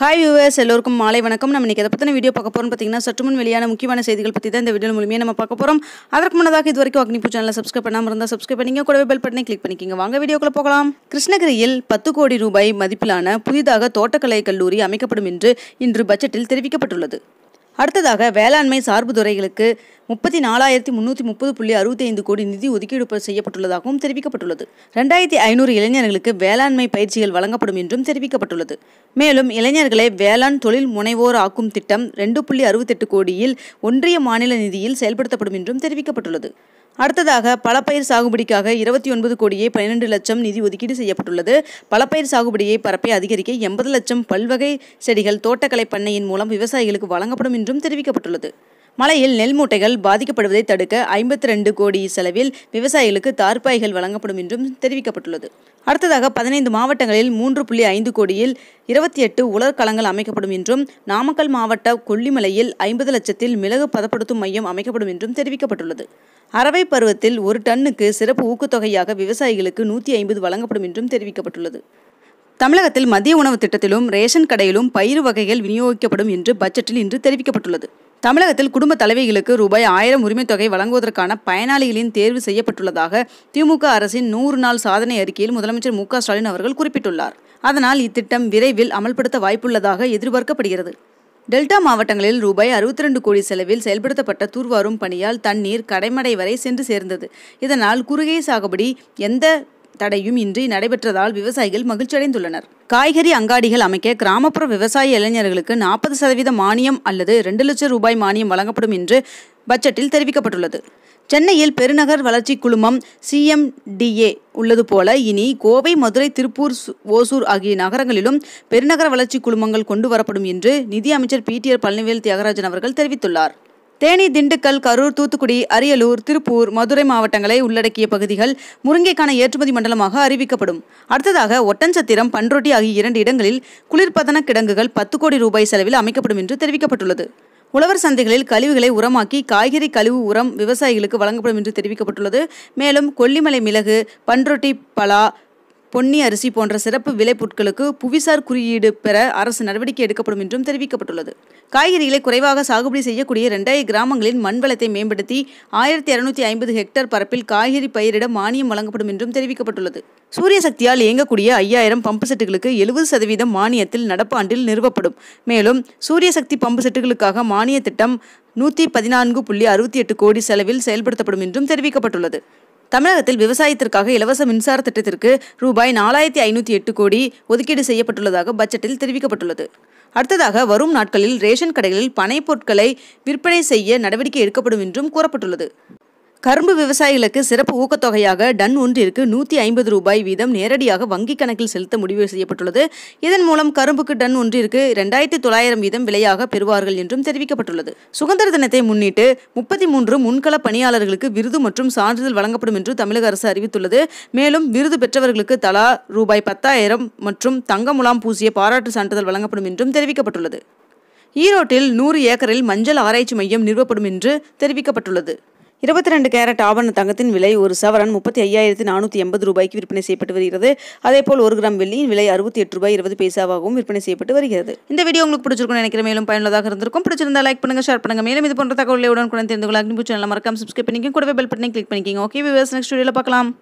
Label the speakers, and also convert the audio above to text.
Speaker 1: hi viewers எல்லோருக்கும் மாலை வணக்கம் நம்ம இன்றைக்கி அதை பற்றின வீடியோ பார்க்க போகிறோம் பார்த்தீங்கன்னா சற்றுமுன் வெளியான முக்கியமான செய்திகள் பற்றி தான் இந்த வீடியோ மூலியமாக நம்ம பார்க்க போகிறோம் அதற்கு முன்னதாக இது வரைக்கும் அக்னிபூ சேனலை சப்ஸ்கிரைப் பண்ணாமல் இருந்தால் சப்ஸ்கிரைப் பண்ணிங்க கூடவே பெல் பட்டனை கிளிக் பண்ணிக்கிங்க வாங்க வீடியோக்குள்ள போகலாம் கிருஷ்ணகிரியில் பத்து கோடி ரூபாய் மதிப்பிலான புதிதாக தோட்டக்கலை கல்லூரி அமைக்கப்படும் என்று இன்று பட்ஜெட்டில் தெரிவிக்கப்பட்டுள்ளது அடுத்ததாக வேளாண்மை சார்பு துறைகளுக்கு முப்பத்தி நாலாயிரத்தி முன்னூற்றி முப்பது புள்ளி அறுபத்தி ஐந்து கோடி நிதி ஒதுக்கீடு செய்யப்பட்டுள்ளதாகவும் தெரிவிக்கப்பட்டுள்ளது ரெண்டாயிரத்தி ஐநூறு இளைஞர்களுக்கு வேளாண்மை பயிற்சிகள் வழங்கப்படும் என்றும் தெரிவிக்கப்பட்டுள்ளது மேலும் இளைஞர்களை வேளாண் தொழில் முனைவோர் ஆக்கும் திட்டம் ரெண்டு புள்ளி அறுபத்தெட்டு கோடியில் ஒன்றிய மாநில நிதியில் செயல்படுத்தப்படும் என்றும் தெரிவிக்கப்பட்டுள்ளது அடுத்ததாக பலப்பயிர் சாகுபடிக்காக இருபத்தி ஒன்பது கோடியே பன்னிரெண்டு லட்சம் நிதி ஒதுக்கீடு செய்யப்பட்டுள்ளது பலப்பயிர் சாகுபடியை பரப்பை அதிகரிக்க எண்பது லட்சம் பல்வகை செடிகள் தோட்டக்கலை பண்ணையின் மூலம் விவசாயிகளுக்கு வழங்கப்படும் என்றும் தெரிவிக்கப்பட்டுள்ளது மழையில் நெல் மூட்டைகள் பாதிக்கப்படுவதை தடுக்க ஐம்பத்தி ரெண்டு கோடி செலவில் விவசாயிகளுக்கு தார்பாய்கள் வழங்கப்படும் என்றும் தெரிவிக்கப்பட்டுள்ளது அடுத்ததாக பதினைந்து மாவட்டங்களில் மூன்று புள்ளி ஐந்து கோடியில் இருபத்தி எட்டு உலர்களங்கள் அமைக்கப்படும் என்றும் நாமக்கல் மாவட்ட கொல்லிமலையில் ஐம்பது லட்சத்தில் மிளகு பதப்படுத்தும் மையம் அமைக்கப்படும் என்றும் தெரிவிக்கப்பட்டுள்ளது அறவை பருவத்தில் ஒரு டன்னுக்கு சிறப்பு ஊக்கத்தொகையாக விவசாயிகளுக்கு நூற்றி ஐம்பது வழங்கப்படும் என்றும் தெரிவிக்கப்பட்டுள்ளது தமிழகத்தில் மதிய உணவு திட்டத்திலும் ரேஷன் கடையிலும் பயிர் வகைகள் விநியோகிக்கப்படும் என்று பட்ஜெட்டில் இன்று தெரிவிக்கப்பட்டுள்ளது தமிழகத்தில் குடும்ப தலைவிகளுக்கு ரூபாய் ஆயிரம் உரிமைத் தொகை வழங்குவதற்கான பயனாளிகளின் தேர்வு செய்யப்பட்டுள்ளதாக திமுக அரசின் நூறு நாள் சாதனை அறிக்கையில் முதலமைச்சர் மு ஸ்டாலின் அவர்கள் குறிப்பிட்டுள்ளார் அதனால் இத்திட்டம் விரைவில் அமல்படுத்த வாய்ப்புள்ளதாக எதிர்பார்க்கப்படுகிறது டெல்டா மாவட்டங்களில் ரூபாய் அறுபத்தி ரெண்டு கோடி செலவில் செயல்படுத்தப்பட்ட தூர்வாரும் பணியால் தண்ணீர் கடைமடை வரை சென்று சேர்ந்தது இதனால் குறுகிய சாகுபடி எந்த தடையும் இன்றி நடைபெற்றதால் விவசாயிகள் மகிழ்ச்சியடைந்துள்ளனர் காய்கறி அங்காடிகள் அமைக்க கிராமப்புற விவசாய இளைஞர்களுக்கு நாற்பது சதவீத மானியம் அல்லது ரெண்டு லட்சம் ரூபாய் மானியம் வழங்கப்படும் என்று பட்ஜெட்டில் தெரிவிக்கப்பட்டுள்ளது சென்னையில் பெருநகர் வளர்ச்சி குழுமம் சிஎம்டிஏ உள்ளது போல இனி கோவை மதுரை திருப்பூர் ஓசூர் ஆகிய நகரங்களிலும் பெருநகர வளர்ச்சி குழுமங்கள் கொண்டு வரப்படும் என்று நிதி அமைச்சர் பிடிஆர் பழனிவேல் தியாகராஜன் அவர்கள் தெரிவித்துள்ளார் தேனி திண்டுக்கல் கரூர் தூத்துக்குடி அரியலூர் திருப்பூர் மதுரை மாவட்டங்களை உள்ளடக்கிய பகுதிகள் முருங்கைக்கான ஏற்றுமதி மண்டலமாக அறிவிக்கப்படும் அடுத்ததாக ஒட்டன்சத்திரம் பன்ரொட்டி ஆகிய இரண்டு இடங்களில் குளிர்பதன கிடங்குகள் பத்து கோடி ரூபாய் செலவில் அமைக்கப்படும் என்று தெரிவிக்கப்பட்டுள்ளது உழவர் சந்தைகளில் கழிவுகளை உரமாக்கி காய்கறி கழிவு உரம் விவசாயிகளுக்கு வழங்கப்படும் என்று தெரிவிக்கப்பட்டுள்ளது மேலும் கொல்லிமலை மிளகு பன்ரொட்டி பலா பொன்னி அரிசி போன்ற சிறப்பு விளைபொருட்களுக்கு புவிசார் குறியீடு பெற அரசு நடவடிக்கை எடுக்கப்படும் என்றும் தெரிவிக்கப்பட்டுள்ளது காய்கறிகளை குறைவாக சாகுபடி செய்யக்கூடிய இரண்டரை கிராமங்களின் மண் வளத்தை மேம்படுத்தி ஆயிரத்தி இரநூத்தி ஐம்பது ஹெக்டேர் பரப்பில் காய்கறி பயிரிட மானியம் வழங்கப்படும் என்றும் தெரிவிக்கப்பட்டுள்ளது சூரிய சக்தியால் இயங்கக்கூடிய ஐயாயிரம் பம்பு செட்டுகளுக்கு எழுபது சதவீதம் மானியத்தில் நடப்பாண்டில் நிறுவப்படும் மேலும் சூரிய சக்தி பம்பு செட்டுகளுக்காக மானிய திட்டம் நூற்றி பதினான்கு புள்ளி அறுபத்தி எட்டு கோடி செலவில் செயல்படுத்தப்படும் என்றும் தெரிவிக்கப்பட்டுள்ளது தமிழகத்தில் விவசாயத்திற்காக இலவச மின்சார திட்டத்திற்கு ரூபாய் நாலாயிரத்தி ஐநூற்றி எட்டு கோடி ஒதுக்கீடு செய்யப்பட்டுள்ளதாக பட்ஜெட்டில் தெரிவிக்கப்பட்டுள்ளது அடுத்ததாக வரும் நாட்களில் ரேஷன் கடைகளில் பனை பொருட்களை விற்பனை செய்ய நடவடிக்கை எடுக்கப்படும் என்றும் கூறப்பட்டுள்ளது கரும்பு விவசாயிகளுக்கு சிறப்பு ஊக்கத்தொகையாக டன் ஒன்றிற்கு நூற்றி ஐம்பது ரூபாய் வீதம் நேரடியாக வங்கிக் கணக்கில் செலுத்த முடிவு செய்யப்பட்டுள்ளது இதன் மூலம் கரும்புக்கு டன் ஒன்றிற்கு ரெண்டாயிரத்தி தொள்ளாயிரம் வீதம் விலையாக பெறுவார்கள் என்றும் தெரிவிக்கப்பட்டுள்ளது சுதந்திர தினத்தை முன்னிட்டு முப்பத்தி மூன்று முன்கள பணியாளர்களுக்கு விருது மற்றும் சான்றிதழ் வழங்கப்படும் என்று தமிழக அரசு அறிவித்துள்ளது மேலும் விருது பெற்றவர்களுக்கு தலா ரூபாய் பத்தாயிரம் மற்றும் தங்க முலாம் பூசிய பாராட்டு சான்றிதழ் வழங்கப்படும் என்றும் தெரிவிக்கப்பட்டுள்ளது ஈரோட்டில் நூறு ஏக்கரில் மஞ்சள் ஆராய்ச்சி மையம் நிறுவப்படும் என்று தெரிவிக்கப்பட்டுள்ளது இருபத்தி ரெண்டு கேரட் ஆபரண தங்கத்தின் விலை ஒரு சவரன் முப்பத்தி ஐயாயிரத்தி நானூற்றி எண்பது ரூபாய்க்கு விற்பனை செய்யப்பட்டு வருகிறது அதே போல் ஒரு கிராம் வெள்ளியின் விலை அறுபத்தி எட்டு ரூபாய் இருபது பைசாவாகவும் விற்பனை செய்யப்பட்டு வருகிறது இந்த வீடியோ உங்களுக்கு பிடிச்சிருக்கும் நினைக்கிற மேலும் பயனுள்ளதாக இருந்திருக்கும் பிடிச்சிருந்தா லைக் பண்ணுங்க ஷேர் பண்ணுங்க மேலும் இது போன்ற தகவலை உடனே தெரிந்து கொள்ள அக்னிபூ சேனல் மறக்காம சப்ஸ்கிரைப் பண்ணிக்கிங்க கூடவே பெல் பட்டனை கிளிக் பண்ணிக்கிங்க ஓகே விவர்ஸ் நெக்ஸ்ட் வீடியோவில் பார்க்கலாம்